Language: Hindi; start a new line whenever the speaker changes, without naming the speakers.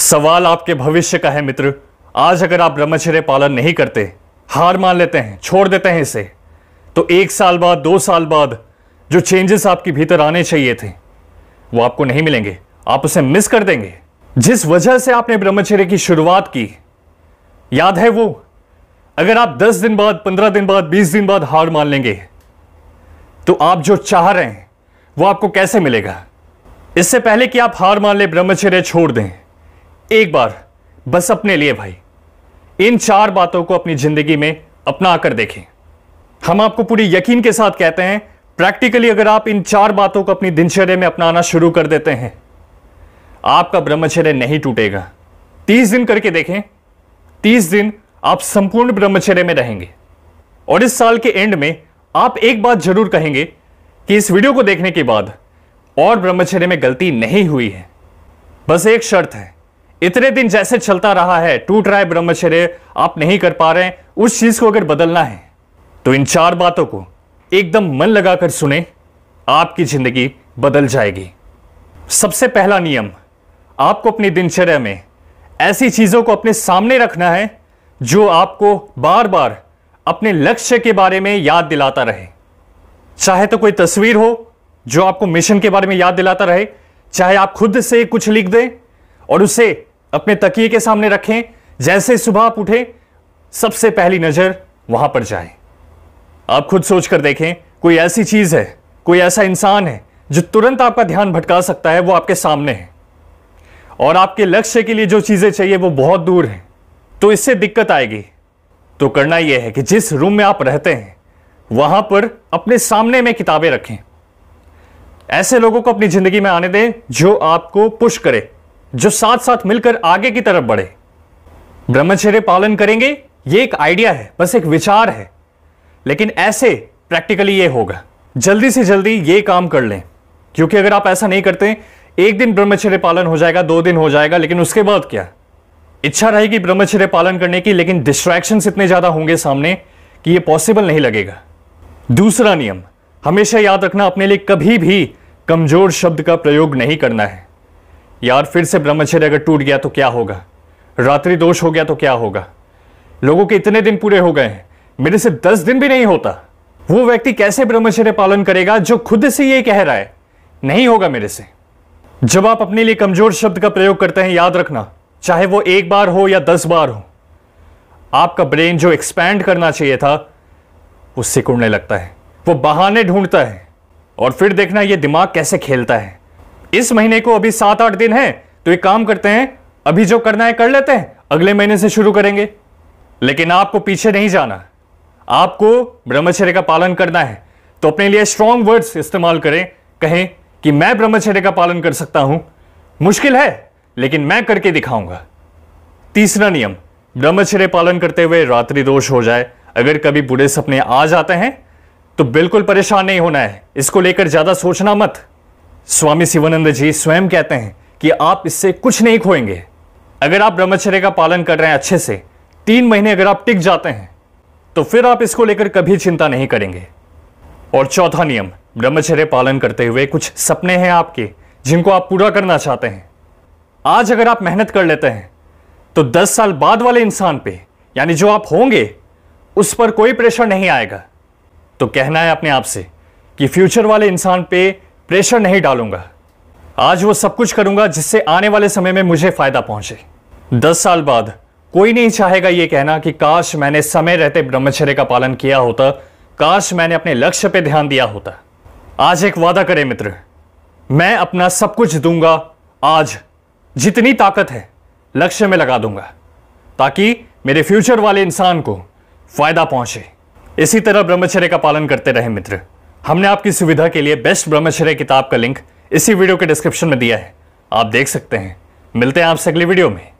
सवाल आपके भविष्य का है मित्र आज अगर आप ब्रह्मचर्य पालन नहीं करते हार मान लेते हैं छोड़ देते हैं इसे तो एक साल बाद दो साल बाद जो चेंजेस आपके भीतर आने चाहिए थे वो आपको नहीं मिलेंगे आप उसे मिस कर देंगे जिस वजह से आपने ब्रह्मचर्य की शुरुआत की याद है वो अगर आप 10 दिन बाद 15 दिन बाद 20 दिन बाद हार मान लेंगे तो आप जो चाह रहे हैं वो आपको कैसे मिलेगा इससे पहले कि आप हार मान ले ब्रह्मचर्य छोड़ दें एक बार बस अपने लिए भाई इन चार बातों को अपनी जिंदगी में अपना कर देखें हम आपको पूरी यकीन के साथ कहते हैं प्रैक्टिकली अगर आप इन चार बातों को अपनी दिनचर्या में अपनाना शुरू कर देते हैं आपका ब्रह्मचर्य नहीं टूटेगा तीस दिन करके देखें तीस दिन आप संपूर्ण ब्रह्मचर्य में रहेंगे और इस साल के एंड में आप एक बात जरूर कहेंगे कि इस वीडियो को देखने के बाद और ब्रह्मचर्य में गलती नहीं हुई है बस एक शर्त है इतने दिन जैसे चलता रहा है टूट रहा है ब्रह्मचर्य आप नहीं कर पा रहे हैं उस चीज को अगर बदलना है तो इन चार बातों को एकदम मन लगाकर सुने आपकी जिंदगी बदल जाएगी सबसे पहला नियम आपको अपनी दिनचर्या में ऐसी चीज़ों को अपने सामने रखना है जो आपको बार बार अपने लक्ष्य के बारे में याद दिलाता रहे चाहे तो कोई तस्वीर हो जो आपको मिशन के बारे में याद दिलाता रहे चाहे आप खुद से कुछ लिख दें और उसे अपने तकिए के सामने रखें जैसे सुबह आप उठे सबसे पहली नज़र वहां पर जाए आप खुद सोचकर देखें कोई ऐसी चीज़ है कोई ऐसा इंसान है जो तुरंत आपका ध्यान भटका सकता है वो आपके सामने है और आपके लक्ष्य के लिए जो चीज़ें चाहिए वो बहुत दूर हैं तो इससे दिक्कत आएगी तो करना यह है कि जिस रूम में आप रहते हैं वहां पर अपने सामने में किताबें रखें ऐसे लोगों को अपनी ज़िंदगी में आने दें जो आपको पुश करे जो साथ साथ मिलकर आगे की तरफ बढ़े ब्रह्मचर्य पालन करेंगे ये एक आइडिया है बस एक विचार है लेकिन ऐसे प्रैक्टिकली ये होगा जल्दी से जल्दी ये काम कर लें क्योंकि अगर आप ऐसा नहीं करते एक दिन ब्रह्मचर्य पालन हो जाएगा दो दिन हो जाएगा लेकिन उसके बाद क्या इच्छा रहेगी ब्रह्मचर्य पालन करने की लेकिन डिस्ट्रैक्शन इतने ज़्यादा होंगे सामने कि यह पॉसिबल नहीं लगेगा दूसरा नियम हमेशा याद रखना अपने लिए कभी भी कमज़ोर शब्द का प्रयोग नहीं करना है यार फिर से ब्रह्मचर्य अगर टूट गया तो क्या होगा रात्रि दोष हो गया तो क्या होगा लोगों के इतने दिन पूरे हो गए हैं मेरे से दस दिन भी नहीं होता वो व्यक्ति कैसे ब्रह्मचर्य पालन करेगा जो खुद से ये कह रहा है नहीं होगा मेरे से जब आप अपने लिए कमजोर शब्द का प्रयोग करते हैं याद रखना चाहे वो एक बार हो या दस बार हो आपका ब्रेन जो एक्सपैंड करना चाहिए था वो सिकुड़ने लगता है वो बहाने ढूंढता है और फिर देखना ये दिमाग कैसे खेलता है इस महीने को अभी सात आठ दिन है तो एक काम करते हैं अभी जो करना है कर लेते हैं अगले महीने से शुरू करेंगे लेकिन आपको पीछे नहीं जाना आपको ब्रह्मचर्य का पालन करना है तो अपने लिए स्ट्रांग वर्ड्स इस्तेमाल करें कहें कि मैं ब्रह्मचर्य का पालन कर सकता हूं मुश्किल है लेकिन मैं करके दिखाऊंगा तीसरा नियम ब्रह्मचर्य पालन करते हुए रात्रि दोष हो जाए अगर कभी बुरे सपने आ जाते हैं तो बिल्कुल परेशान नहीं होना है इसको लेकर ज़्यादा सोचना मत स्वामी शिवानंद जी स्वयं कहते हैं कि आप इससे कुछ नहीं खोएंगे अगर आप ब्रह्मचर्य का पालन कर रहे हैं अच्छे से तीन महीने अगर आप टिक जाते हैं तो फिर आप इसको लेकर कभी चिंता नहीं करेंगे और चौथा नियम ब्रह्मचर्य पालन करते हुए कुछ सपने हैं आपके जिनको आप पूरा करना चाहते हैं आज अगर आप मेहनत कर लेते हैं तो 10 साल बाद वाले इंसान पे यानी जो आप होंगे उस पर कोई प्रेशर नहीं आएगा तो कहना है अपने आप से कि फ्यूचर वाले इंसान पे प्रेशर नहीं डालूंगा आज वो सब कुछ करूंगा जिससे आने वाले समय में मुझे फायदा पहुंचे दस साल बाद कोई नहीं चाहेगा ये कहना कि काश मैंने समय रहते ब्रह्मचर्य का पालन किया होता काश मैंने अपने लक्ष्य पे ध्यान दिया होता आज एक वादा करें मित्र मैं अपना सब कुछ दूंगा आज जितनी ताकत है लक्ष्य में लगा दूंगा ताकि मेरे फ्यूचर वाले इंसान को फायदा पहुंचे इसी तरह ब्रह्मचर्य का पालन करते रहे मित्र हमने आपकी सुविधा के लिए बेस्ट ब्रह्मचर्य किताब का लिंक इसी वीडियो के डिस्क्रिप्शन में दिया है आप देख सकते हैं मिलते हैं आपसे अगली वीडियो में